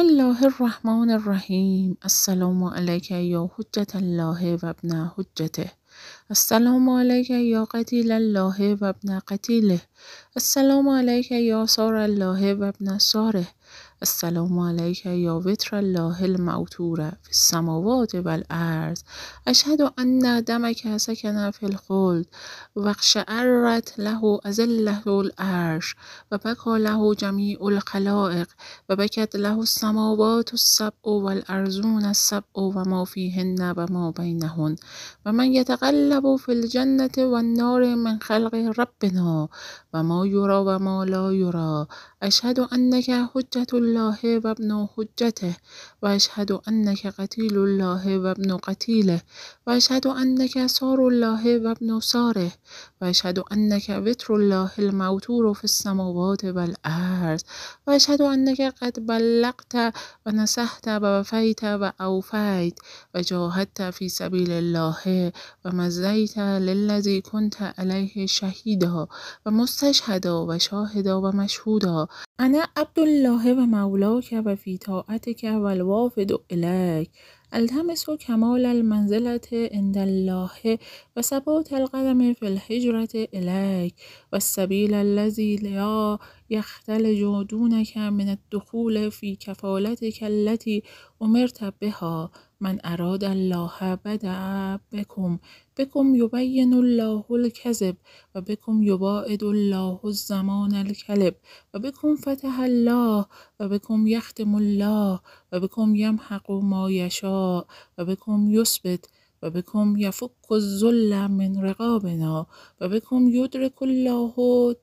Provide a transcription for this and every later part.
الله الرحمن الرحيم السلام عليك يا حجة الله وابن حجته السلام عليك يا قتيل الله وابن قتيله السلام عليك يا صار الله وابن صاره السلام علیک یا وتر الله الموتوره في السماوات و الارض اشهد ان دمک سکن فی الخلد و له ازله العرش و له جمیع الخلائق و له السماوات السبع و السبع و ما فیهن و ما بینهن و من یتقلب فی الجنة و من خلق ربنا و ما یرا و لا يرى. اشهد انک حجة الله و ابن حجته و اشهد انک قتیل الله و ابن قتیله و اشهد انک سار الله و ابن ساره و اشهد انک وتر الله الموتور في السماوات و الارض و اشهد انک قد بلغت و نصحت و وفیت و اوفیت و جاهدت فی سبیل الله و مزیت للذی کنت علیه شهیدا و مستشهدا و شاهده و مشهودا انا عبد الله ومولاك وفي و إليك التمس کمال المنزلة عند الله و ثبات القدم فی الهجرة الیک و السبیل الذی لا یختلج دونک من الدخول فی کفالتک التی امرت بها من اراد الله بدع بکم بکم یبین الله الکذب و بکم یباعد الله الزمان الکلب و بکم فتح الله و بکم یختم الله و بکم یمحق ما یشاء و بکم یثبت و بکم یفک الذل من رقابنا و بکم یدرک الله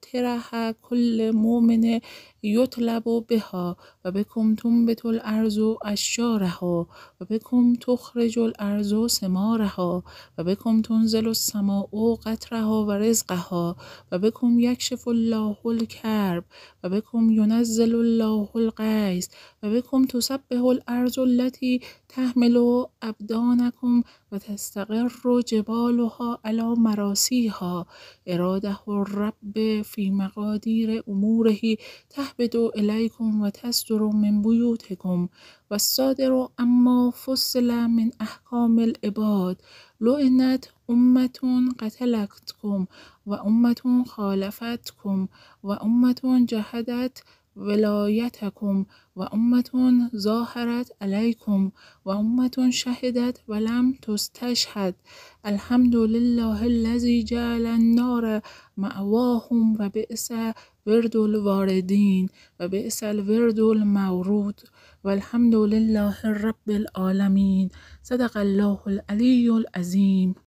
تره كل مؤمن یطلب و بها و بکم تنبت الارض اشجارها و بکم تخرج الارض ها و بکم تنزل السماء قطرها و رزقها و بکم یکشف الله الکرب و بکم یونزل الله الغیث و بکم تسبح الارض التی تحمل ابدانکم و تستقر جبالها علی مراسیها اراده رب فی مقادیر اموره تهبط إليكم وتصدر من بيوتكم والصادر أما فصل من أحكام العباد لعنت أمة قتلتكم وأمة خالفتكم وأمة جهدت ولايتكم وأمة ظاهرت عليكم وأمة شهدت ولم تستشهد الحمد لله الذي جعل النار مأواهم وبئس ورد الواردين وبئس الورد المورود والحمد لله رب العالمين صدق الله العلي العظيم